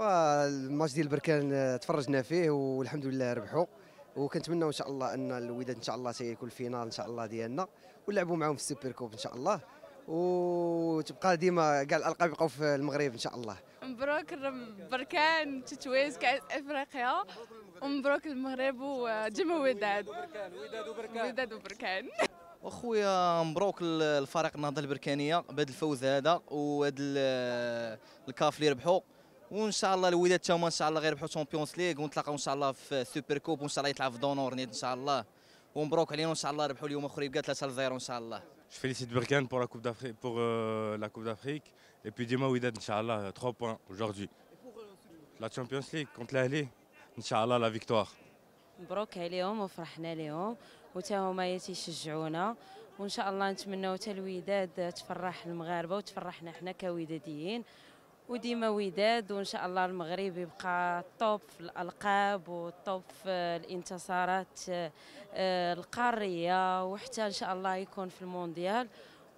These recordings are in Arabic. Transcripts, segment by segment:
الماتش ديال بركان آه، تفرجنا فيه والحمد لله ربحوا وكنتمنوا ان شاء الله ان الوداد ان شاء الله سيكون الفينال ان شاء الله ديالنا ونلعبوا معاهم في السوبر كوب ان شاء الله وتبقى ديما كاع الالقاب يبقاو في المغرب ان شاء الله مبروك بركان تتويز كاس افريقيا ومبروك المغرب وديما وداد وداد وبركان وداد واخويا مبروك الفريق النهضه البركانيه بهذا الفوز هذا وهذا الكاف اللي ربحوه وان شاء الله الوداد تا ان شاء الله غير غيربحوا الشامبيونز ليغ ونتلاقاو ان شاء الله في سوبر كوب وان شاء الله يطلع في دونور نيت ان شاء الله ومبروك علينا ان شاء الله ربحوا اليوم خريبكا 3 0 ان شاء الله Je félicite Berkane pour la Coupe d'Afrique, pour euh, la Coupe d'Afrique. Et puis dis-moi Ouidad, Inch'Allah, 3 points aujourd'hui. La Champions League contre l'Ali, Inch'Allah, la victoire. مبروك عليهم وفرحنا لهم وتا هما يتيشجعونا وان شاء الله نتمناو تا الوداد تفرح المغاربه وتفرحنا حنا كوداديين وديما وداد وان شاء الله المغرب يبقى الطوب في الالقاب والطوب في الانتصارات آه، القاريه وحتى ان شاء الله يكون في المونديال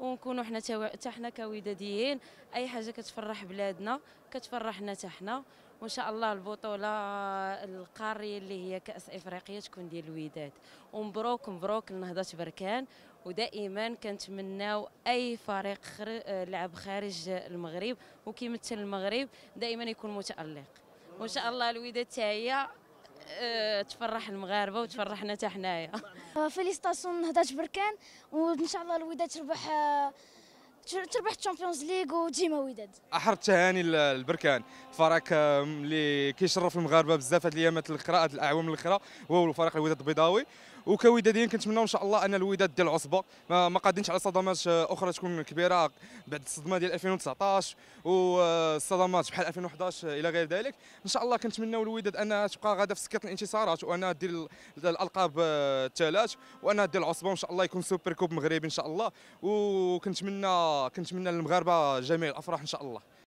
ونكونوا حنا حتى حنا كوداديين اي حاجه كتفرح بلادنا كتفرحنا حتى حنا وان شاء الله البطوله القاريه اللي هي كاس افريقيا تكون ديال الوداد ومبروك مبروك لنهضه بركان ودائما كنتمناو اي فريق لعب خارج المغرب وكيمثل المغرب دائما يكون متالق وان شاء الله الوداد حتى هي آه، تفرح المغاربه وتفرحنا حتى حنايا آه، فيليستاسيون نهضات بركان وان شاء الله الوداد تربح آه، تربح الشامبيونز ليغ وديما وداد احر التهاني للبركان فريق اللي كيشرف المغاربه بزاف هاد الايامات الاخرى هاد الاعوام الاخرى هو فريق الوداد البيضاوي وكوداديين كنتمناو ان شاء الله ان الوداد ديال العصبه ما قادينش على صدمات اخرى تكون كبيره بعد الصدمه ديال 2019 والصدمات بحال 2011 الى غير ذلك ان شاء الله كنتمناو الوداد انها تبقى غاده في سكه الانتصارات وانا دير الالقاب الثلاث وانا دير العصبه وان شاء الله يكون سوبر كوب مغربي ان شاء الله وكنتمنى كنتمنى للمغاربه جميع الافراح ان شاء الله